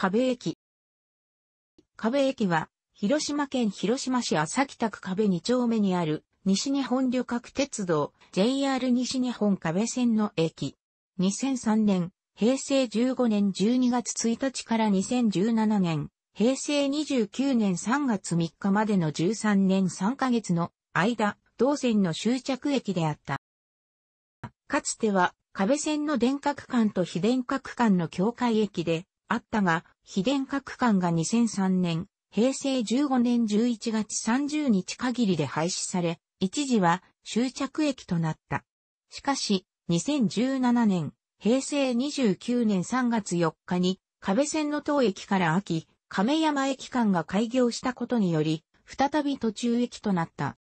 壁駅。壁駅は、広島県広島市浅北区壁2丁目にある、西日本旅客鉄道 JR 西日本壁線の駅。2003年、平成15年12月1日から2017年、平成29年3月3日までの13年3ヶ月の間、同線の終着駅であった。かつては、壁線の電化区間と非電化区間の境界駅で、あったが、非電化館間が2003年、平成15年11月30日限りで廃止され、一時は終着駅となった。しかし、2017年、平成29年3月4日に、壁線の当駅から秋、亀山駅間が開業したことにより、再び途中駅となった。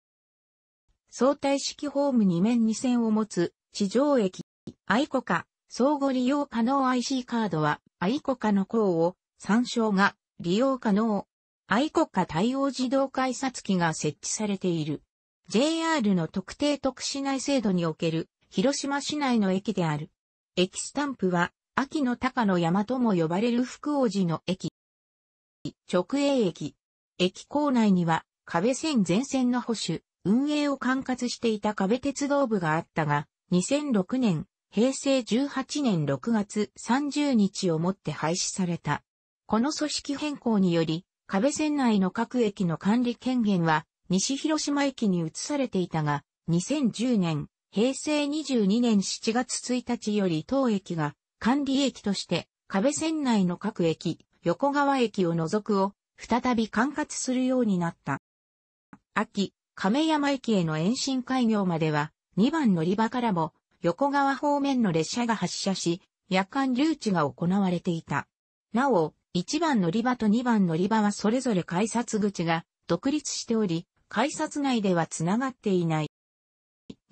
相対式ホーム2面2線を持つ地上駅、愛子か、相互利用可能 IC カードは愛国家の項を参照が利用可能。愛国家対応自動改札機が設置されている。JR の特定特市内制度における広島市内の駅である。駅スタンプは秋の高の山とも呼ばれる福王寺の駅。直営駅。駅構内には壁線全線の保守、運営を管轄していた壁鉄道部があったが、2006年平成18年6月30日をもって廃止された。この組織変更により、壁線内の各駅の管理権限は西広島駅に移されていたが、2010年、平成22年7月1日より当駅が管理駅として壁線内の各駅、横川駅を除くを再び管轄するようになった。秋、亀山駅への延伸開業までは2番乗り場からも横川方面の列車が発車し、夜間留置が行われていた。なお、1番乗り場と2番乗り場はそれぞれ改札口が独立しており、改札内ではつながっていない。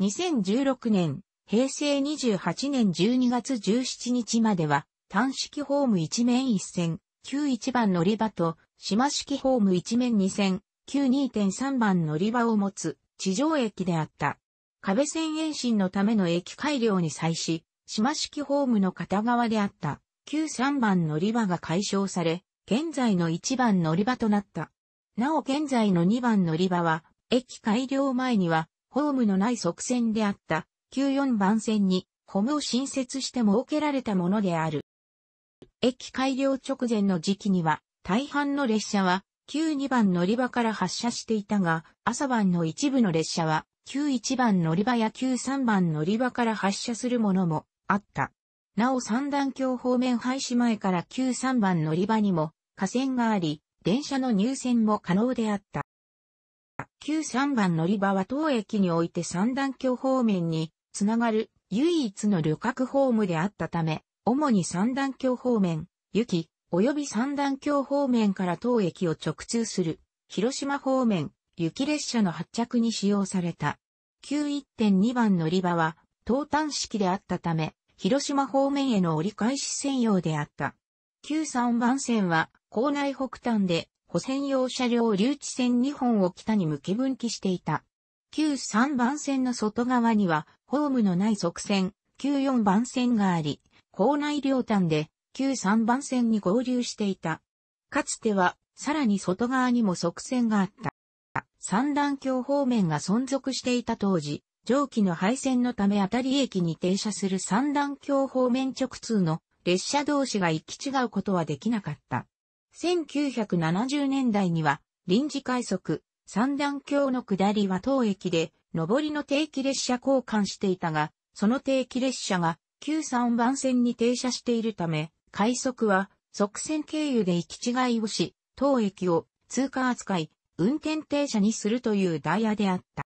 2016年、平成28年12月17日までは、単式ホーム1面1線、旧1番乗り場と、島式ホーム1面2線、旧2.3番乗り場を持つ地上駅であった。壁線延伸のための駅改良に際し、島式ホームの片側であった旧3番乗り場が解消され、現在の1番乗り場となった。なお現在の2番乗り場は、駅改良前には、ホームのない側線であった、旧4番線に、ホームを新設して設けられたものである。駅改良直前の時期には、大半の列車は、旧2番乗り場から発車していたが、朝晩の一部の列車は、91番乗り場や93番乗り場から発車するものもあった。なお三段橋方面廃止前から93番乗り場にも架線があり、電車の入線も可能であった。93番乗り場は当駅において三段橋方面につながる唯一の旅客ホームであったため、主に三段橋方面、行き、及び三段橋方面から当駅を直通する、広島方面、雪列車の発着に使用された。9 1.2番乗り場は、東端式であったため、広島方面への折り返し専用であった。9 3番線は、港内北端で、保線用車両留置線2本を北に向け分岐していた。9 3番線の外側には、ホームのない側線、9 4番線があり、港内両端で、9 3番線に合流していた。かつては、さらに外側にも側線があった。三段橋方面が存続していた当時、蒸気の配線のため当たり駅に停車する三段橋方面直通の列車同士が行き違うことはできなかった。1970年代には臨時快速、三段橋の下りは当駅で、上りの定期列車交換していたが、その定期列車が旧三番線に停車しているため、快速は即線経由で行き違いをし、当駅を通過扱い、運転停車にするというダイヤであった。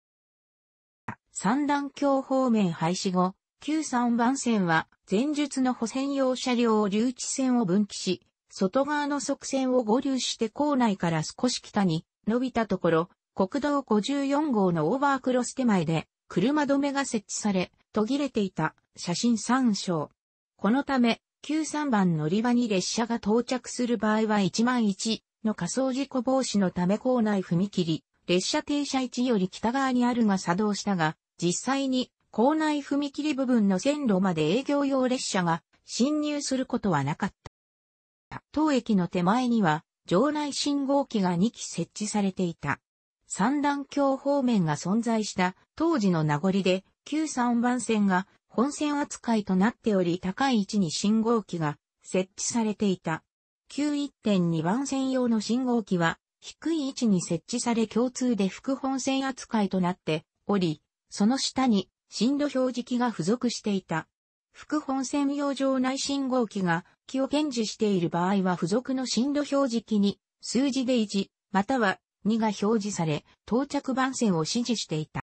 三段橋方面廃止後、旧3番線は前述の保線用車両を留置線を分岐し、外側の側線を合流して校内から少し北に伸びたところ、国道54号のオーバークロス手前で車止めが設置され、途切れていた写真参照。このため、93番乗り場に列車が到着する場合は1万1の仮想事故防止のため構内踏切、列車停車位置より北側にあるが作動したが、実際に構内踏切部分の線路まで営業用列車が侵入することはなかった。当駅の手前には、場内信号機が2機設置されていた。三段橋方面が存在した当時の名残で、旧三番線が本線扱いとなっており高い位置に信号機が設置されていた。91.2番線用の信号機は、低い位置に設置され共通で副本線扱いとなっており、その下に進路表示器が付属していた。副本線用場内信号機が、機を検知している場合は付属の進路表示器に、数字で1、または2が表示され、到着番線を指示していた。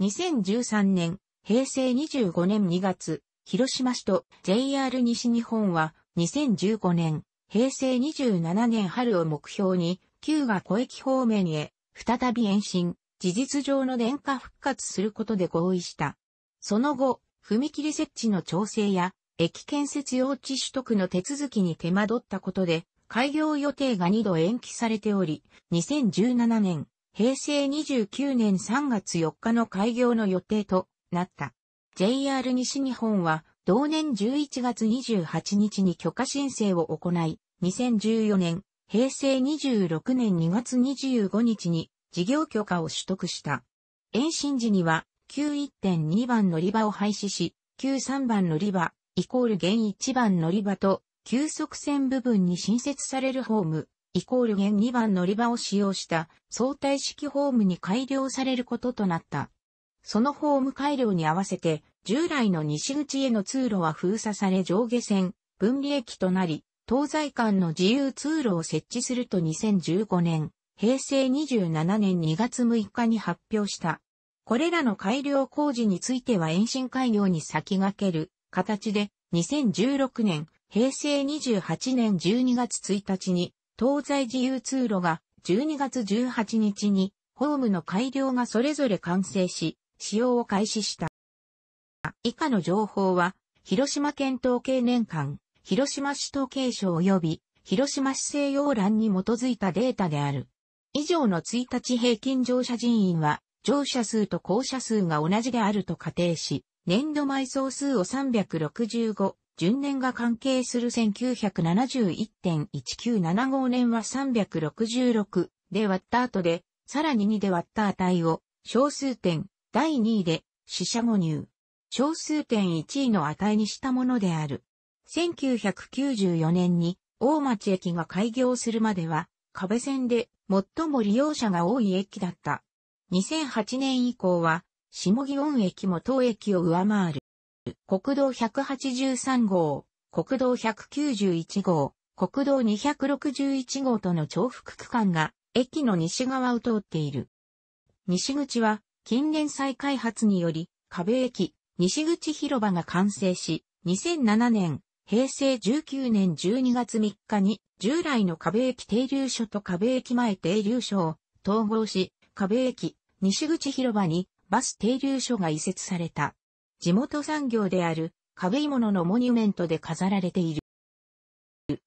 2013年、平成25年2月、広島市と JR 西日本は2015年平成27年春を目標に、旧が小駅方面へ、再び延伸、事実上の電化復活することで合意した。その後、踏切設置の調整や、駅建設用地取得の手続きに手間取ったことで、開業予定が2度延期されており、2017年、平成29年3月4日の開業の予定となった。JR 西日本は同年11月28日に許可申請を行い、2014年、平成26年2月25日に事業許可を取得した。延伸時には、9 1.2番乗り場を廃止し、9 3番乗り場、イコール現1番乗り場と、急速線部分に新設されるホーム、イコール現2番乗り場を使用した相対式ホームに改良されることとなった。そのホーム改良に合わせて、従来の西口への通路は封鎖され上下線、分離駅となり、東西間の自由通路を設置すると2015年、平成27年2月6日に発表した。これらの改良工事については延伸改良に先駆ける形で、2016年、平成28年12月1日に、東西自由通路が12月18日に、ホームの改良がそれぞれ完成し、使用を開始した。以下の情報は、広島県統計年間、広島市統計省及び、広島市西洋欄に基づいたデータである。以上の1日平均乗車人員は、乗車数と降車数が同じであると仮定し、年度埋葬数を365、順年が関係する1971.1975年は366で割った後で、さらに2で割った値を、小数点、第2位で、死者誤入。小数点1位の値にしたものである。1994年に大町駅が開業するまでは、壁線で最も利用者が多い駅だった。2008年以降は、下木温駅も当駅を上回る。国道183号、国道191号、国道261号との重複区間が駅の西側を通っている。西口は近年再開発により壁駅、西口広場が完成し、2007年、平成19年12月3日に、従来の壁駅停留所と壁駅前停留所を統合し、壁駅、西口広場にバス停留所が移設された。地元産業である壁鋳物のモニュメントで飾られている。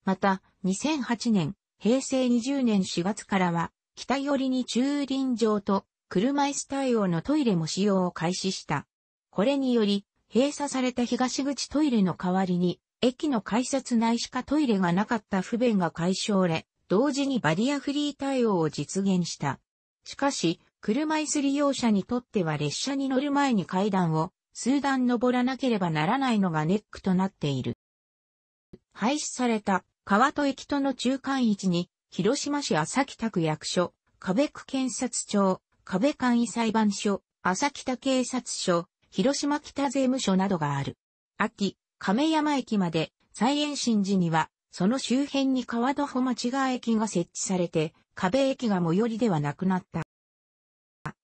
また、2008年、平成20年4月からは、北寄りに駐輪場と車椅子対応のトイレも使用を開始した。これにより、閉鎖された東口トイレの代わりに、駅の改札内しかトイレがなかった不便が解消れ、同時にバリアフリー対応を実現した。しかし、車椅子利用者にとっては列車に乗る前に階段を数段登らなければならないのがネックとなっている。廃止された川戸駅との中間位置に、広島市朝北区役所、壁区検察庁、壁簡易裁判所、朝北警察署、広島北税務署などがある。秋、亀山駅まで、再延伸時には、その周辺に川戸穂町川駅が設置されて、壁駅が最寄りではなくなった。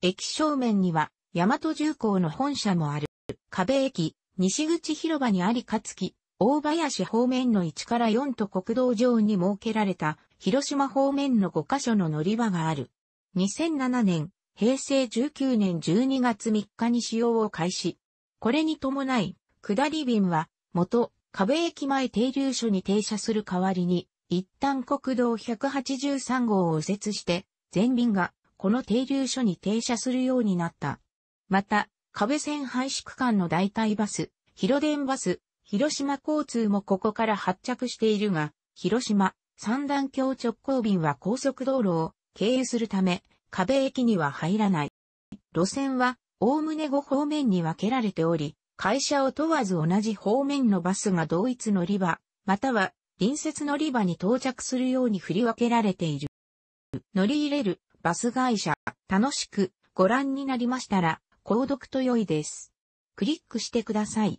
駅正面には、大和重工の本社もある。壁駅、西口広場にありかつき、大林方面の1から4と国道上に設けられた、広島方面の5カ所の乗り場がある。2007年、平成19年12月3日に使用を開始。これに伴い、下り便は、元、壁駅前停留所に停車する代わりに、一旦国道183号を右折して、全便が、この停留所に停車するようになった。また、壁線廃止区間の代替バス、広電バス、広島交通もここから発着しているが、広島、三段橋直行便は高速道路を経由するため、壁駅には入らない。路線は、おおむね5方面に分けられており、会社を問わず同じ方面のバスが同一乗り場、または隣接乗り場に到着するように振り分けられている。乗り入れるバス会社、楽しくご覧になりましたら、購読と良いです。クリックしてください。